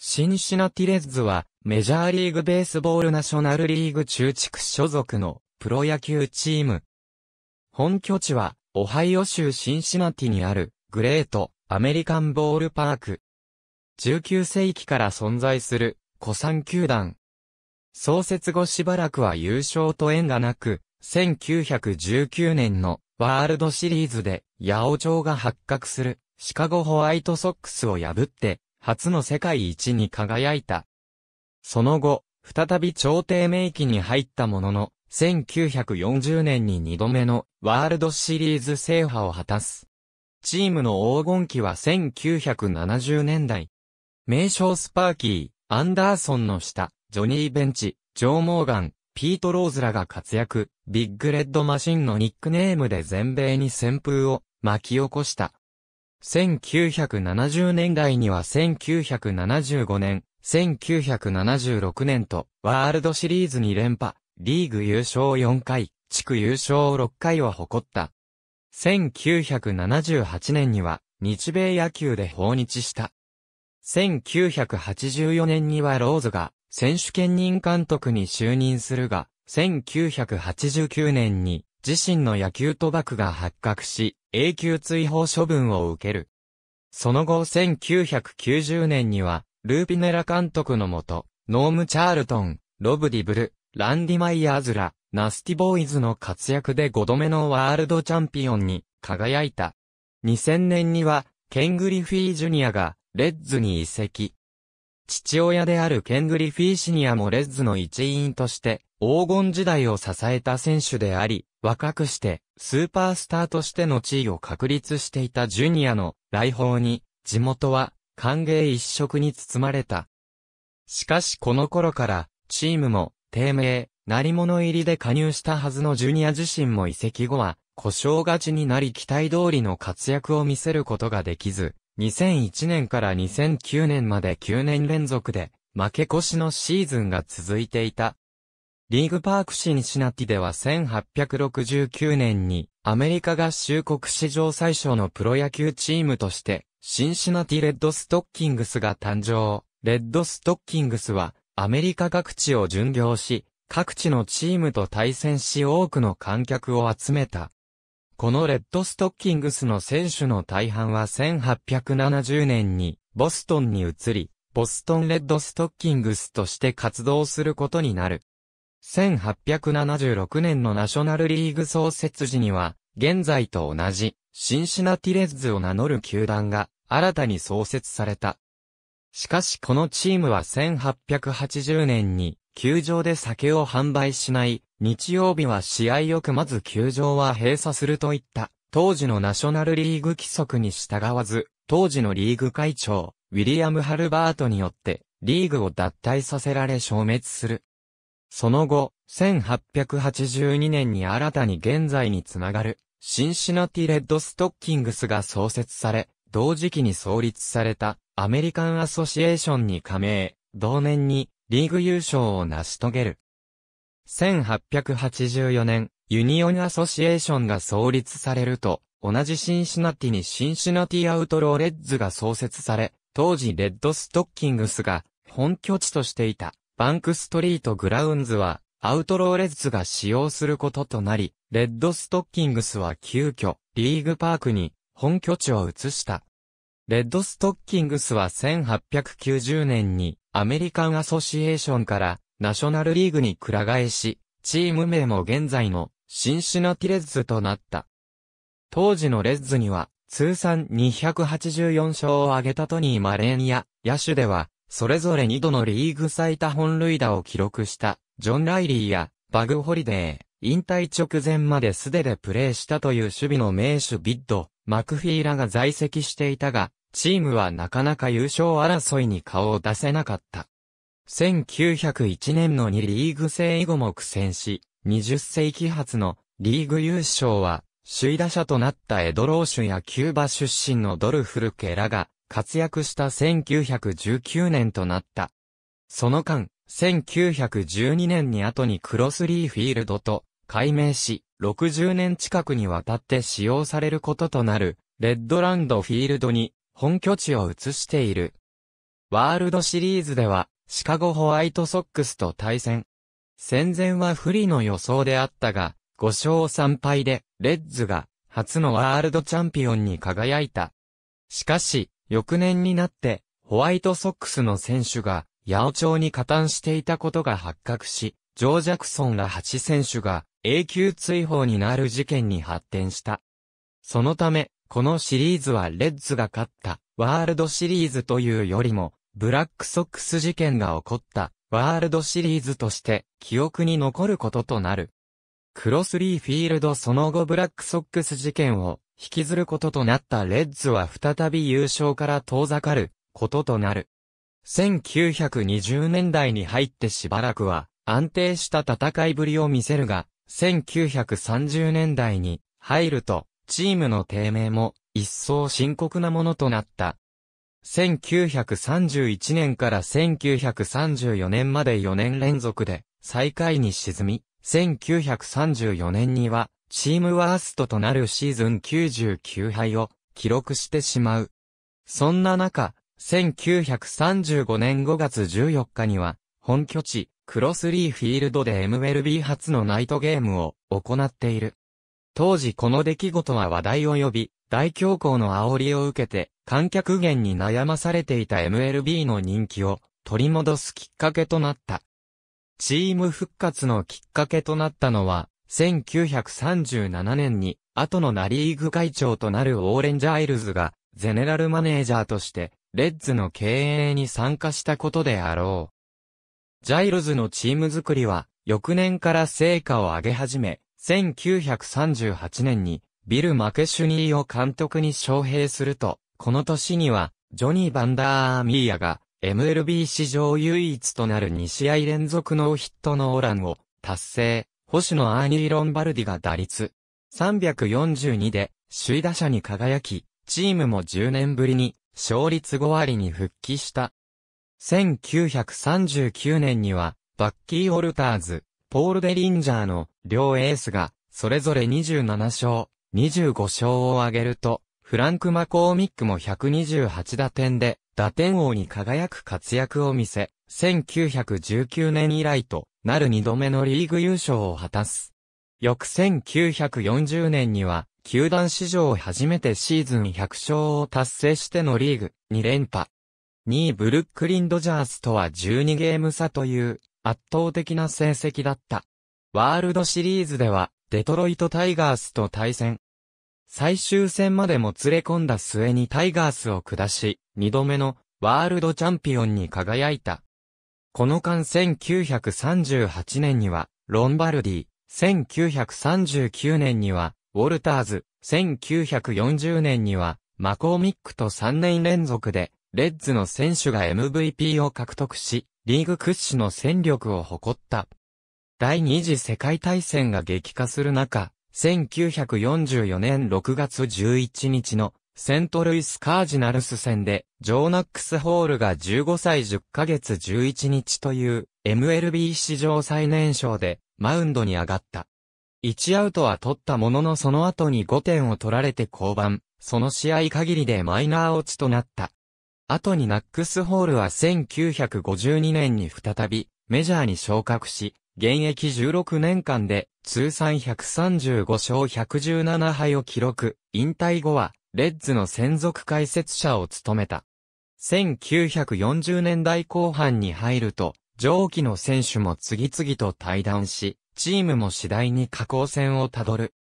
シンシナティレッズは、メジャーリーグベースボールナショナルリーグ中地区所属のプロ野球チーム。本拠地は、オハイオ州シンシナティにある、グレート、アメリカンボールパーク。19世紀から存在する、古参球団。創設後しばらくは優勝と縁がなく、1919年のワールドシリーズで、八王朝が発覚する、シカゴホワイトソックスを破って、初の世界一に輝いた。その後、再び朝廷名機に入ったものの、1940年に2度目のワールドシリーズ制覇を果たす。チームの黄金期は1970年代。名称スパーキー、アンダーソンの下、ジョニー・ベンチ、ジョー・モーガン、ピート・ローズらが活躍、ビッグ・レッド・マシンのニックネームで全米に旋風を巻き起こした。1970年代には1975年、1976年と、ワールドシリーズ2連覇、リーグ優勝4回、地区優勝6回を誇った。1978年には、日米野球で訪日した。1984年にはローズが、選手兼任監督に就任するが、1989年に、自身の野球賭博が発覚し、永久追放処分を受ける。その後1990年には、ルーピネラ監督のもと、ノーム・チャールトン、ロブ・ディブル、ランディ・マイヤーズら、ナスティボーイズの活躍で5度目のワールドチャンピオンに輝いた。2000年には、ケン・グリフィー・ジュニアが、レッズに移籍。父親であるケン・グリフィー・シニアもレッズの一員として、黄金時代を支えた選手であり、若くしてスーパースターとしての地位を確立していたジュニアの来訪に、地元は歓迎一色に包まれた。しかしこの頃から、チームも、低迷、鳴り物入りで加入したはずのジュニア自身も移籍後は、故障がちになり期待通りの活躍を見せることができず、2001年から2009年まで9年連続で、負け越しのシーズンが続いていた。リーグパークシンシナティでは1869年にアメリカ合衆国史上最初のプロ野球チームとしてシンシナティレッドストッキングスが誕生。レッドストッキングスはアメリカ各地を巡業し各地のチームと対戦し多くの観客を集めた。このレッドストッキングスの選手の大半は1870年にボストンに移り、ボストンレッドストッキングスとして活動することになる。1876年のナショナルリーグ創設時には、現在と同じ、シンシナティレッズを名乗る球団が、新たに創設された。しかしこのチームは1880年に、球場で酒を販売しない、日曜日は試合よくまず球場は閉鎖するといった、当時のナショナルリーグ規則に従わず、当時のリーグ会長、ウィリアム・ハルバートによって、リーグを脱退させられ消滅する。その後、1882年に新たに現在につながる、シンシナティレッドストッキングスが創設され、同時期に創立されたアメリカンアソシエーションに加盟、同年にリーグ優勝を成し遂げる。1884年、ユニオンアソシエーションが創立されると、同じシンシナティにシンシナティアウトローレッズが創設され、当時レッドストッキングスが本拠地としていたバンクストリートグラウンズは、アウトローレッズが使用することとなり、レッドストッキングスは急遽、リーグパークに、本拠地を移した。レッドストッキングスは1890年に、アメリカンアソシエーションから、ナショナルリーグにくら替えし、チーム名も現在の、シンシナティレッズとなった。当時のレッズには、通算284勝を挙げたトニー・マレーニア、野手では、それぞれ2度のリーグ最多本塁打を記録した、ジョン・ライリーや、バグ・ホリデー、引退直前まで素手でプレーしたという守備の名手ビッド、マクフィーラが在籍していたが、チームはなかなか優勝争いに顔を出せなかった。1901年の2リーグ制以後も苦戦し、20世紀初のリーグ優勝は、首位打者となったエドローシュやキューバ出身のドルフルケラが活躍した1919年となった。その間、1912年に後にクロスリーフィールドと改名し、60年近くにわたって使用されることとなる、レッドランドフィールドに本拠地を移している。ワールドシリーズでは、シカゴホワイトソックスと対戦。戦前は不利の予想であったが、5勝3敗で、レッズが、初のワールドチャンピオンに輝いた。しかし、翌年になって、ホワイトソックスの選手が、八王長に加担していたことが発覚し、ジョー・ジャクソンら8選手が永久追放になる事件に発展した。そのため、このシリーズはレッズが勝ったワールドシリーズというよりも、ブラックソックス事件が起こったワールドシリーズとして記憶に残ることとなる。クロスリーフィールドその後ブラックソックス事件を引きずることとなったレッズは再び優勝から遠ざかることとなる。1920年代に入ってしばらくは安定した戦いぶりを見せるが、1930年代に入るとチームの低迷も一層深刻なものとなった。1931年から1934年まで4年連続で最下位に沈み、1934年にはチームワーストとなるシーズン99敗を記録してしまう。そんな中、1935年5月14日には、本拠地、クロスリーフィールドで MLB 初のナイトゲームを行っている。当時この出来事は話題を呼び、大恐慌の煽りを受けて、観客源に悩まされていた MLB の人気を取り戻すきっかけとなった。チーム復活のきっかけとなったのは、1937年に、後のナリーグ会長となるオーレン・ジャイルズが、ゼネラルマネージャーとして、レッズの経営に参加したことであろう。ジャイルズのチーム作りは、翌年から成果を上げ始め、1938年に、ビル・マケシュニーを監督に招聘すると、この年には、ジョニー・バンダー・ミーヤが、MLB 史上唯一となる2試合連続ノーヒットノーランを達成。星野アーニー・ロンバルディが打率342で首位打者に輝き、チームも10年ぶりに勝率5割に復帰した。1939年には、バッキー・オルターズ、ポール・デリンジャーの両エースが、それぞれ27勝、25勝を挙げると、フランク・マコーミックも128打点で、打点王に輝く活躍を見せ、1919年以来と、なる二度目のリーグ優勝を果たす。翌1940年には、球団史上初めてシーズン100勝を達成してのリーグ2連覇。2位ブルックリンドジャースとは12ゲーム差という圧倒的な成績だった。ワールドシリーズではデトロイトタイガースと対戦。最終戦までも連れ込んだ末にタイガースを下し、2度目のワールドチャンピオンに輝いた。この間1938年には、ロンバルディ、1939年には、ウォルターズ、1940年には、マコーミックと3年連続で、レッズの選手が MVP を獲得し、リーグ屈指の戦力を誇った。第二次世界大戦が激化する中、1944年6月11日のセントルイスカージナルス戦で、ジョーナックスホールが15歳10ヶ月11日という、MLB 史上最年少で、マウンドに上がった。1アウトは取ったもののその後に5点を取られて降板、その試合限りでマイナー落ちとなった。後にナックスホールは1952年に再び、メジャーに昇格し、現役16年間で、通算135勝117敗を記録、引退後は、レッズの専属解説者を務めた。1940年代後半に入ると、上記の選手も次々と退団し、チームも次第に下降線をたどる。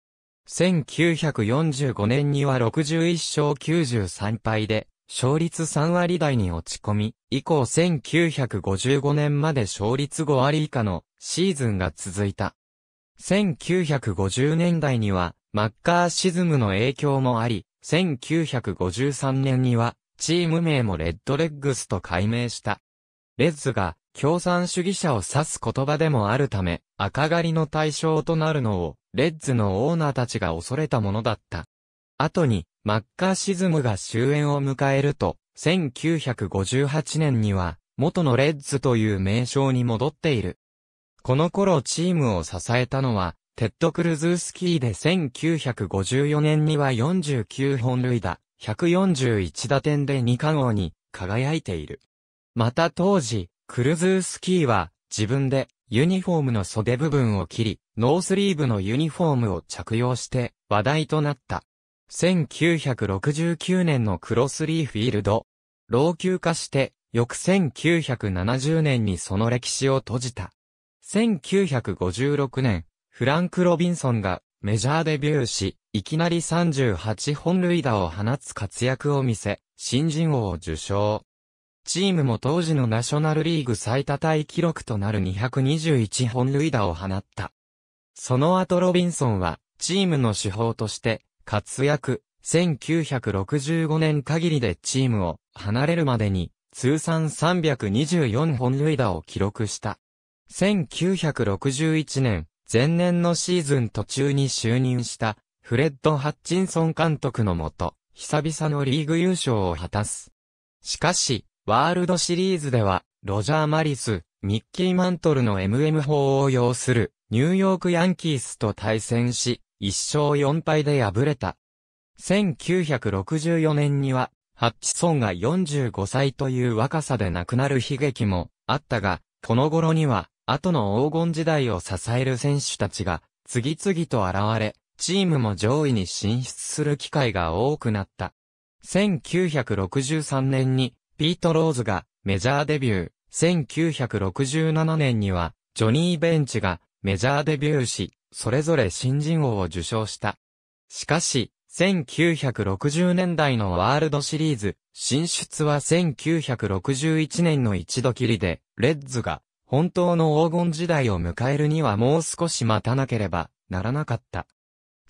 1945年には61勝93敗で、勝率3割台に落ち込み、以降1955年まで勝率5割以下のシーズンが続いた。1950年代には、マッカーシズムの影響もあり、1953年には、チーム名もレッドレッグスと改名した。レッズが共産主義者を指す言葉でもあるため、赤狩りの対象となるのを、レッズのオーナーたちが恐れたものだった。後に、マッカーシズムが終焉を迎えると、1958年には、元のレッズという名称に戻っている。この頃チームを支えたのは、テッド・クルズースキーで1954年には49本塁打、141打点で2冠王に輝いている。また当時、クルズースキーは自分でユニフォームの袖部分を切り、ノースリーブのユニフォームを着用して話題となった。1969年のクロスリーフィールド。老朽化して、翌1970年にその歴史を閉じた。1956年、フランク・ロビンソンがメジャーデビューし、いきなり38本塁打を放つ活躍を見せ、新人王を受賞。チームも当時のナショナルリーグ最多タイ記録となる221本塁打を放った。その後ロビンソンは、チームの手法として、活躍、1965年限りでチームを離れるまでに、通算324本塁打を記録した。1961年、前年のシーズン途中に就任したフレッド・ハッチンソン監督のもと、久々のリーグ優勝を果たす。しかし、ワールドシリーズでは、ロジャー・マリス、ミッキー・マントルの MM 法を要する、ニューヨーク・ヤンキースと対戦し、1勝4敗で敗れた。1964年には、ハッチソンが45歳という若さで亡くなる悲劇もあったが、この頃には後の黄金時代を支える選手たちが、次々と現れ、チームも上位に進出する機会が多くなった。1963年に、ピート・ローズがメジャーデビュー、1967年には、ジョニー・ベンチがメジャーデビューし、それぞれ新人王を受賞した。しかし、1960年代のワールドシリーズ、進出は1961年の一度きりで、レッズが本当の黄金時代を迎えるにはもう少し待たなければならなかった。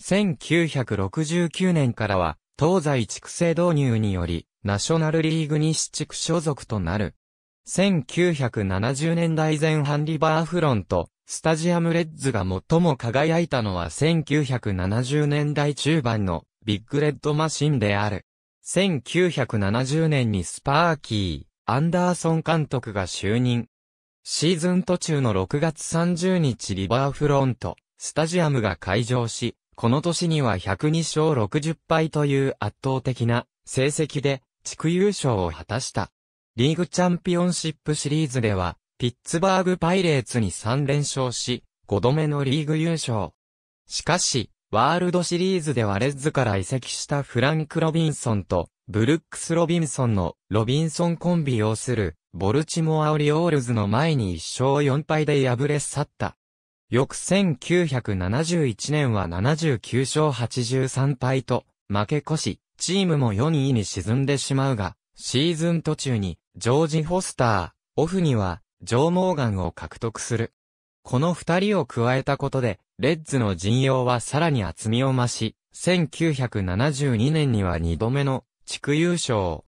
1969年からは、東西地区制導入により、ナショナルリーグ西地区所属となる。1970年代前半リバーフロント、スタジアムレッズが最も輝いたのは1970年代中盤のビッグレッドマシンである。1970年にスパーキー、アンダーソン監督が就任。シーズン途中の6月30日リバーフロント、スタジアムが開場し、この年には102勝60敗という圧倒的な成績で地区優勝を果たした。リーグチャンピオンシップシリーズでは、ピッツバーグパイレーツに3連勝し、5度目のリーグ優勝。しかし、ワールドシリーズではレッズから移籍したフランク・ロビンソンと、ブルックス・ロビンソンのロビンソンコンビをする、ボルチモア・オリオールズの前に1勝4敗で敗れ去った。翌1971年は79勝83敗と、負け越し、チームも4位に沈んでしまうが、シーズン途中に、ジョージ・フォスター、オフには、ジョー・モーガンを獲得する。この二人を加えたことで、レッズの陣容はさらに厚みを増し、1972年には2度目の地区優勝。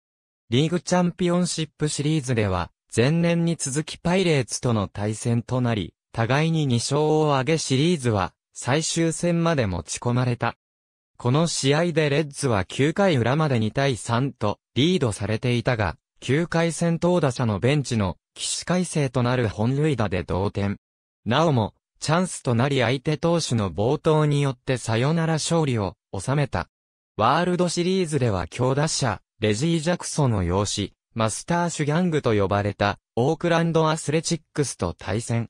リーグチャンピオンシップシリーズでは、前年に続きパイレーツとの対戦となり、互いに2勝を挙げシリーズは最終戦まで持ち込まれた。この試合でレッズは9回裏まで2対3とリードされていたが、9回戦投打者のベンチの起死回生となる本塁打で同点。なおも、チャンスとなり相手投手の冒頭によってサヨナラ勝利を収めた。ワールドシリーズでは強打者、レジー・ジャクソンの養子、マスター・シュギャングと呼ばれた、オークランド・アスレチックスと対戦。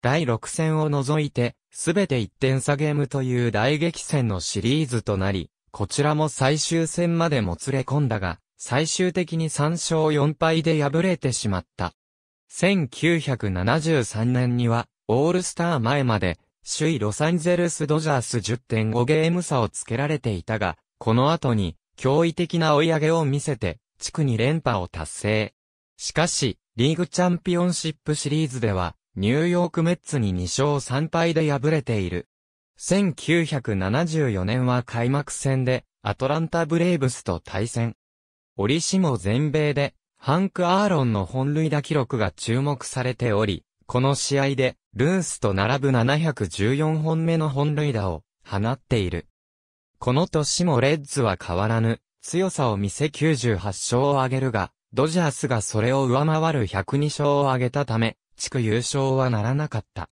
第6戦を除いて、すべて1点差ゲームという大激戦のシリーズとなり、こちらも最終戦までもつれ込んだが、最終的に3勝4敗で敗れてしまった。1973年には、オールスター前まで、首位ロサンゼルスドジャース10.5ゲーム差をつけられていたが、この後に驚異的な追い上げを見せて、地区に連覇を達成。しかし、リーグチャンピオンシップシリーズでは、ニューヨークメッツに2勝3敗で敗れている。1974年は開幕戦で、アトランタブレイブスと対戦。折しも全米で、ハンク・アーロンの本塁打記録が注目されており、この試合で、ルースと並ぶ714本目の本塁打を放っている。この年もレッズは変わらぬ強さを見せ98勝を挙げるが、ドジャースがそれを上回る102勝を挙げたため、地区優勝はならなかった。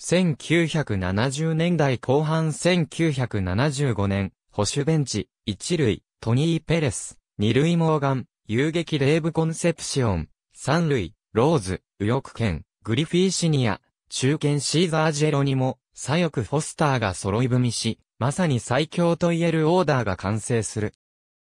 1970年代後半1975年、保守ベンチ、一塁、トニー・ペレス、二塁モーガン、遊撃レーブ・コンセプシオン、三塁、ローズ、右翼剣、グリフィー・シニア、中堅シーザー・ジェロにも、左翼フォスターが揃い踏みし、まさに最強と言えるオーダーが完成する。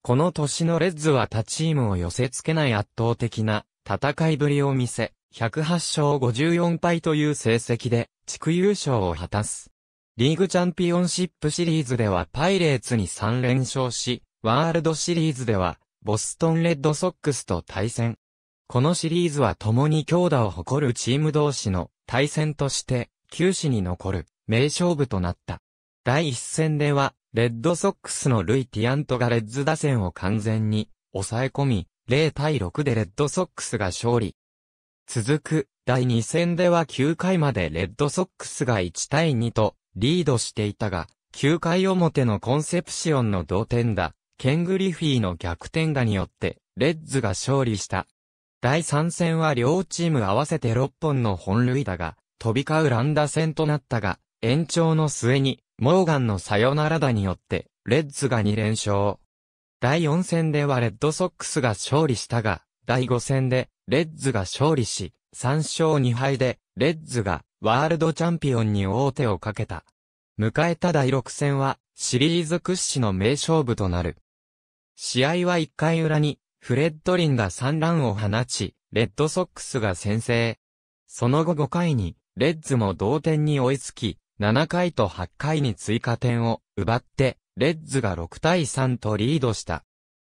この年のレッズは他チームを寄せ付けない圧倒的な戦いぶりを見せ、108勝54敗という成績で地区優勝を果たす。リーグチャンピオンシップシリーズではパイレーツに3連勝し、ワールドシリーズではボストンレッドソックスと対戦。このシリーズは共に強打を誇るチーム同士の対戦として、球史に残る、名勝負となった。第一戦では、レッドソックスのルイ・ティアントがレッズ打線を完全に、抑え込み、0対6でレッドソックスが勝利。続く、第2戦では9回までレッドソックスが1対2と、リードしていたが、9回表のコンセプシオンの同点打、ケングリフィーの逆転打によって、レッズが勝利した。第3戦は両チーム合わせて6本の本塁打が、飛び交う乱打戦となったが、延長の末に、モーガンのサヨナラ打によって、レッズが2連勝。第4戦ではレッドソックスが勝利したが、第5戦で、レッズが勝利し、3勝2敗で、レッズが、ワールドチャンピオンに王手をかけた。迎えた第6戦は、シリーズ屈指の名勝負となる。試合は1回裏に、フレッドリンが3ランを放ち、レッドソックスが先制。その後5回に、レッズも同点に追いつき、7回と8回に追加点を奪って、レッズが6対3とリードした。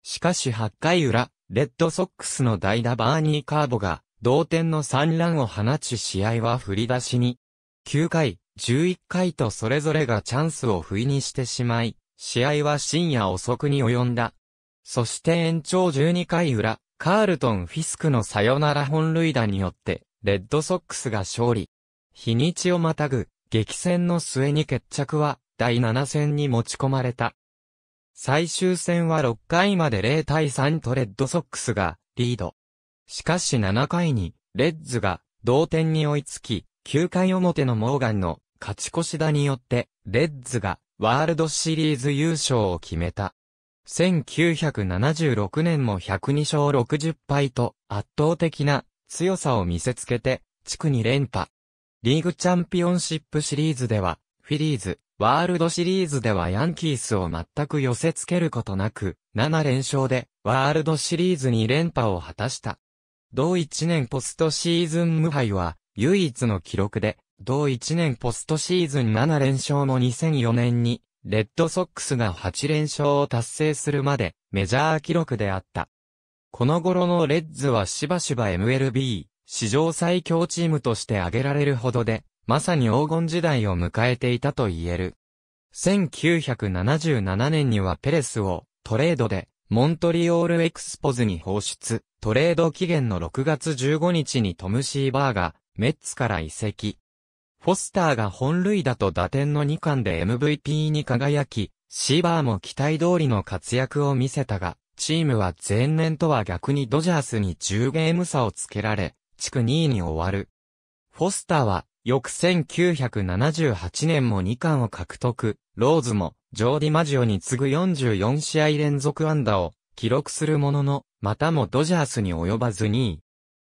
しかし8回裏、レッドソックスの代打バーニー・カーボが、同点の3ランを放ち試合は振り出しに。9回、11回とそれぞれがチャンスを不意にしてしまい、試合は深夜遅くに及んだ。そして延長12回裏、カールトン・フィスクのサヨナラ本塁打によって、レッドソックスが勝利。日にちをまたぐ、激戦の末に決着は、第7戦に持ち込まれた。最終戦は6回まで0対3とレッドソックスがリード。しかし7回に、レッズが同点に追いつき、9回表のモーガンの勝ち越し打によって、レッズがワールドシリーズ優勝を決めた。1976年も102勝60敗と圧倒的な強さを見せつけて地区に連覇。リーグチャンピオンシップシリーズではフィリーズ、ワールドシリーズではヤンキースを全く寄せつけることなく7連勝でワールドシリーズに連覇を果たした。同1年ポストシーズン無敗は唯一の記録で同1年ポストシーズン7連勝の2004年にレッドソックスが8連勝を達成するまでメジャー記録であった。この頃のレッズはしばしば MLB 史上最強チームとして挙げられるほどで、まさに黄金時代を迎えていたと言える。1977年にはペレスをトレードでモントリオールエクスポズに放出、トレード期限の6月15日にトム・シーバーがメッツから移籍。フォスターが本塁打と打点の2冠で MVP に輝き、シーバーも期待通りの活躍を見せたが、チームは前年とは逆にドジャースに10ゲーム差をつけられ、地区2位に終わる。フォスターは、翌1978年も2冠を獲得、ローズも、ジョーディ・マジオに次ぐ44試合連続安打を記録するものの、またもドジャースに及ばず2位。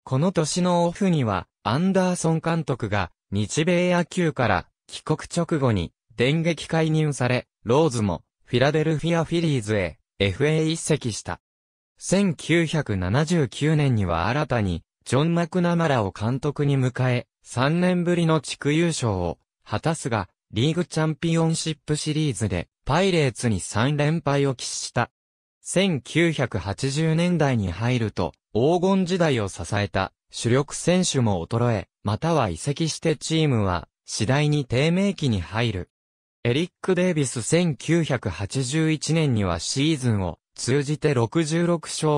この年のオフには、アンダーソン監督が、日米野球から帰国直後に電撃解任され、ローズもフィラデルフィアフィリーズへ FA 一席した。1979年には新たにジョン・マクナマラを監督に迎え、3年ぶりの地区優勝を果たすが、リーグチャンピオンシップシリーズでパイレーツに3連敗を喫した。1980年代に入ると、黄金時代を支えた主力選手も衰え、または移籍してチームは次第に低迷期に入る。エリック・デイビス1981年にはシーズンを通じて66勝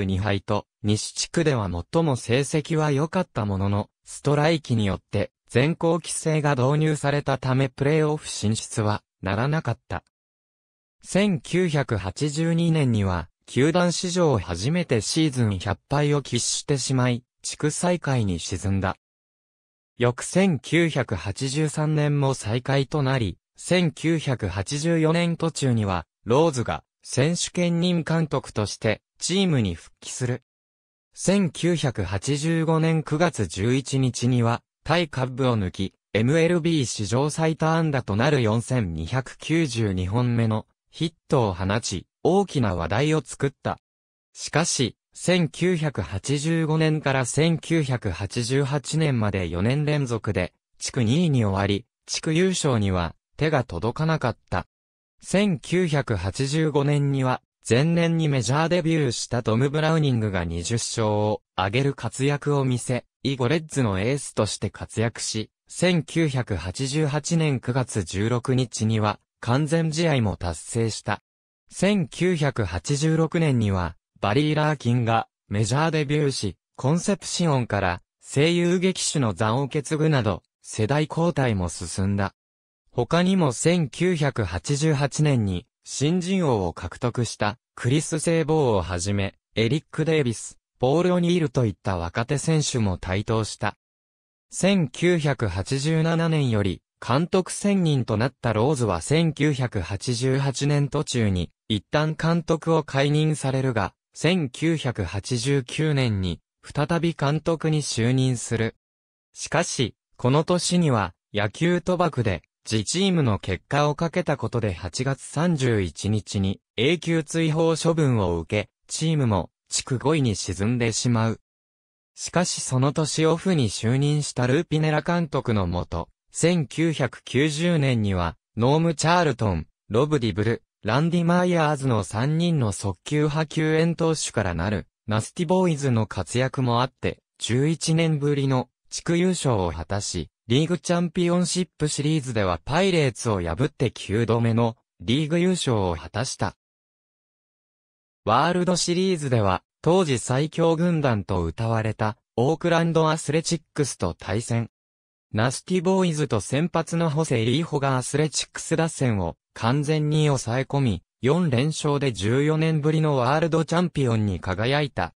42敗と、西地区では最も成績は良かったものの、ストライキによって全校規制が導入されたためプレーオフ進出はならなかった。1982年には球団史上初めてシーズン100敗を喫してしまい、地区再開に沈んだ。翌1983年も再開となり、1984年途中には、ローズが選手兼任監督としてチームに復帰する。1985年9月11日には、イカッブを抜き、MLB 史上最多安打となる4292本目のヒットを放ち、大きな話題を作った。しかし、1985年から1988年まで4年連続で、地区2位に終わり、地区優勝には手が届かなかった。1985年には、前年にメジャーデビューしたトム・ブラウニングが20勝を挙げる活躍を見せ、イゴレッズのエースとして活躍し、1988年9月16日には完全試合も達成した。1986年には、バリー・ラーキンがメジャーデビューし、コンセプシオンから声優劇種の座を受け継ぐなど、世代交代も進んだ。他にも1988年に新人王を獲得したクリス・セイボーをはじめ、エリック・デイビス、ポール・オニールといった若手選手も台頭した。1987年より監督専任となったローズは1988年途中に、一旦監督を解任されるが、1989年に、再び監督に就任する。しかし、この年には、野球賭博で、自チームの結果をかけたことで8月31日に、永久追放処分を受け、チームも、地区5位に沈んでしまう。しかしその年オフに就任したルーピネラ監督のもと、1990年には、ノーム・チャールトン、ロブ・ディブル、ランディ・マイヤーズの3人の速球派球援投手からなる、ナスティボーイズの活躍もあって、11年ぶりの地区優勝を果たし、リーグチャンピオンシップシリーズではパイレーツを破って9度目のリーグ優勝を果たした。ワールドシリーズでは当時最強軍団と歌われたオークランドアスレチックスと対戦。ナスティボーイズと先発のホセイーホがアスレチックス打線を完全に抑え込み、4連勝で14年ぶりのワールドチャンピオンに輝いた。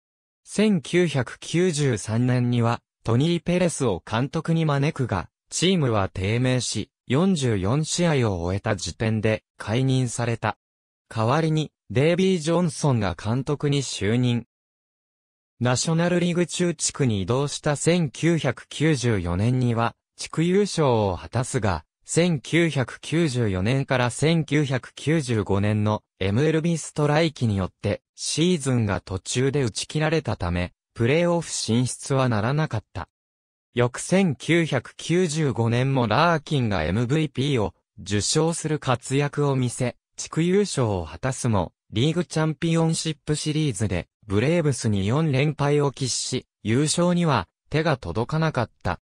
1993年には、トニー・ペレスを監督に招くが、チームは低迷し、44試合を終えた時点で解任された。代わりに、デイビー・ジョンソンが監督に就任。ナショナルリーグ中地区に移動した1994年には、地区優勝を果たすが、1994年から1995年の MLB ストライキによってシーズンが途中で打ち切られたため、プレーオフ進出はならなかった。翌1995年もラーキンが MVP を受賞する活躍を見せ、地区優勝を果たすも、リーグチャンピオンシップシリーズで、ブレーブスに4連敗を喫し、優勝には手が届かなかった。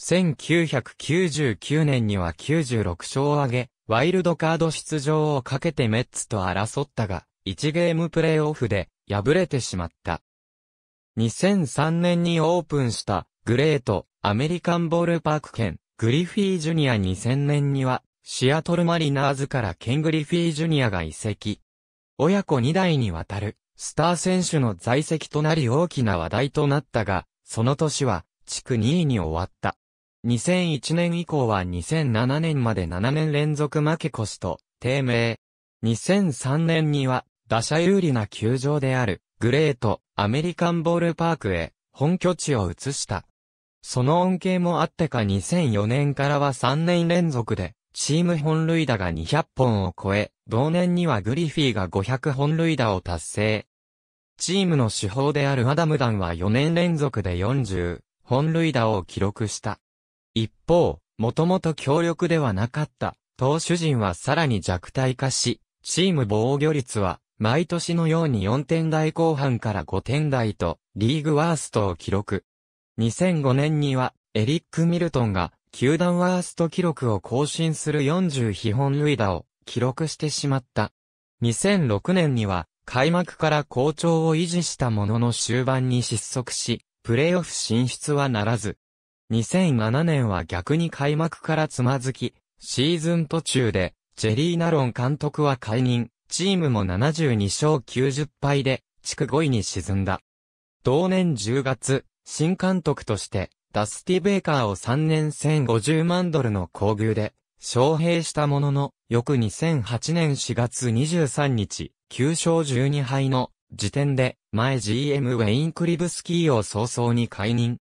1999年には96勝を挙げ、ワイルドカード出場をかけてメッツと争ったが、1ゲームプレーオフで敗れてしまった。2003年にオープンしたグレートアメリカンボールパーク兼グリフィージュニア2000年にはシアトルマリナーズからケングリフィージュニアが移籍。親子2代にわたる、スター選手の在籍となり大きな話題となったが、その年は、地区2位に終わった。2001年以降は2007年まで7年連続負け越しと、低迷。2003年には、打者有利な球場である、グレート、アメリカンボールパークへ、本拠地を移した。その恩恵もあってか2004年からは3年連続で、チーム本塁打が200本を超え、同年にはグリフィーが500本塁打を達成。チームの主砲であるアダムダンは4年連続で40本塁打を記録した。一方、もともと強力ではなかった投手陣はさらに弱体化し、チーム防御率は毎年のように4点台後半から5点台とリーグワーストを記録。2005年にはエリック・ミルトンが球団ワースト記録を更新する40基本塁打を記録してしまった。2006年には開幕から好調を維持したものの終盤に失速し、プレーオフ進出はならず。2007年は逆に開幕からつまずき、シーズン途中で、ジェリー・ナロン監督は解任、チームも72勝90敗で、地区5位に沈んだ。同年10月、新監督として、ダスティ・ベイカーを3年1050万ドルの厚遇で、招聘したものの、翌2008年4月23日、9勝12敗の時点で、前 GM ウェイン・クリブスキーを早々に解任。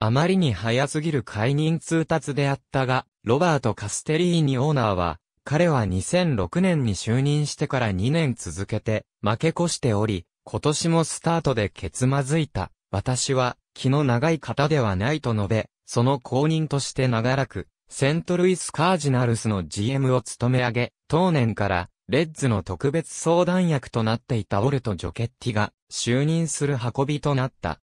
あまりに早すぎる解任通達であったが、ロバート・カステリーニオーナーは、彼は2006年に就任してから2年続けて、負け越しており、今年もスタートでけつまずいた。私は、気の長い方ではないと述べ、その後任として長らく、セントルイスカージナルスの GM を務め上げ、当年からレッズの特別相談役となっていたオルト・ジョケッティが就任する運びとなった。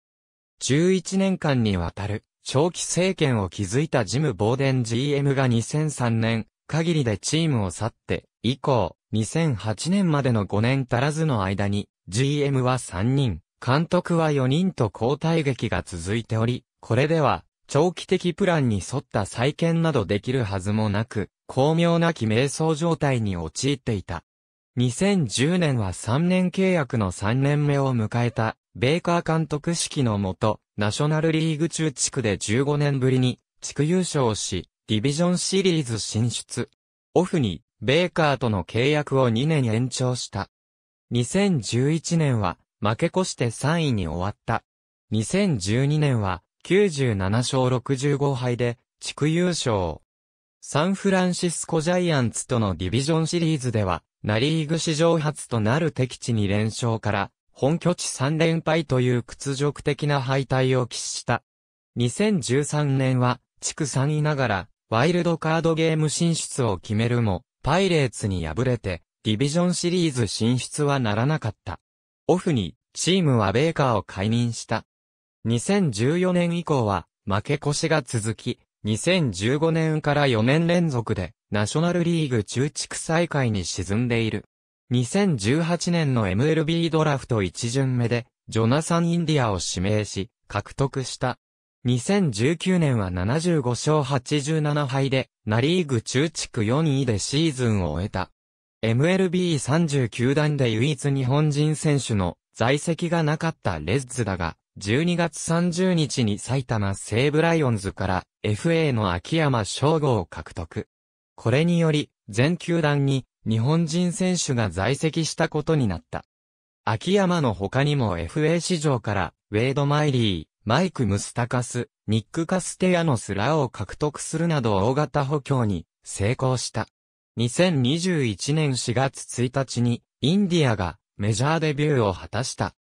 11年間にわたる長期政権を築いたジム・ボーデン GM が2003年限りでチームを去って以降2008年までの5年足らずの間に GM は3人監督は4人と交代劇が続いており、これでは、長期的プランに沿った再建などできるはずもなく、巧妙なき瞑想状態に陥っていた。2010年は3年契約の3年目を迎えた、ベーカー監督指揮のもと、ナショナルリーグ中地区で15年ぶりに、地区優勝し、ディビジョンシリーズ進出。オフに、ベーカーとの契約を2年延長した。2011年は、負け越して3位に終わった。2012年は97勝65敗で地区優勝。サンフランシスコジャイアンツとのディビジョンシリーズでは、ナリーグ史上初となる敵地2連勝から、本拠地3連敗という屈辱的な敗退を喫した。2013年は、地区3位ながら、ワイルドカードゲーム進出を決めるも、パイレーツに敗れて、ディビジョンシリーズ進出はならなかった。オフに、チームはベーカーを解任した。2014年以降は、負け越しが続き、2015年から4年連続で、ナショナルリーグ中地区再開に沈んでいる。2018年の MLB ドラフト1巡目で、ジョナサン・インディアを指名し、獲得した。2019年は75勝87敗で、ナリーグ中地区4位でシーズンを終えた。MLB39 団で唯一日本人選手の在籍がなかったレッズだが、12月30日に埼玉西武ライオンズから FA の秋山翔吾を獲得。これにより、全球団に日本人選手が在籍したことになった。秋山の他にも FA 市場から、ウェイド・マイリー、マイク・ムスタカス、ニック・カステヤノスらを獲得するなど大型補強に成功した。2021年4月1日に、インディアがメジャーデビューを果たした。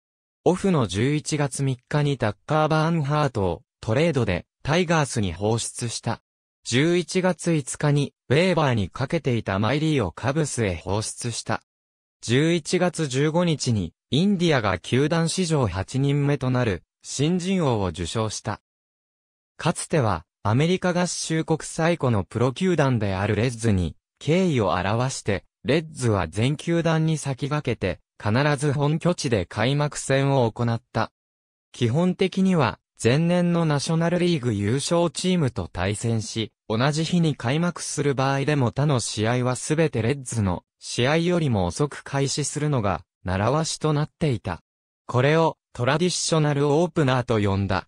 オフの11月3日にタッカー・バーンハートをトレードでタイガースに放出した。11月5日にウェーバーにかけていたマイリーをカブスへ放出した。11月15日にインディアが球団史上8人目となる新人王を受賞した。かつてはアメリカ合衆国最古のプロ球団であるレッズに敬意を表して、レッズは全球団に先駆けて、必ず本拠地で開幕戦を行った。基本的には、前年のナショナルリーグ優勝チームと対戦し、同じ日に開幕する場合でも他の試合はすべてレッズの試合よりも遅く開始するのが習わしとなっていた。これをトラディショナルオープナーと呼んだ。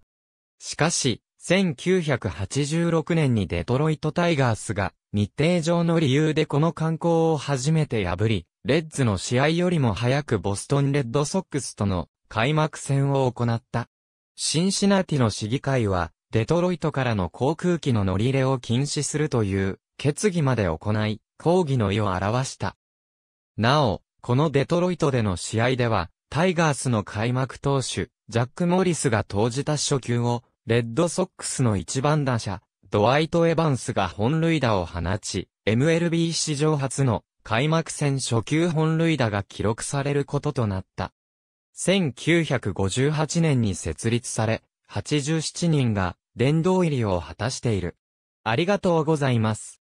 しかし、1986年にデトロイトタイガースが日程上の理由でこの観光を初めて破り、レッズの試合よりも早くボストンレッドソックスとの開幕戦を行った。シンシナティの市議会は、デトロイトからの航空機の乗り入れを禁止するという決議まで行い、抗議の意を表した。なお、このデトロイトでの試合では、タイガースの開幕投手、ジャック・モリスが投じた初球を、レッドソックスの一番打者、ドワイト・エヴァンスが本塁打を放ち、MLB 史上初の開幕戦初級本塁打が記録されることとなった。1958年に設立され、87人が殿堂入りを果たしている。ありがとうございます。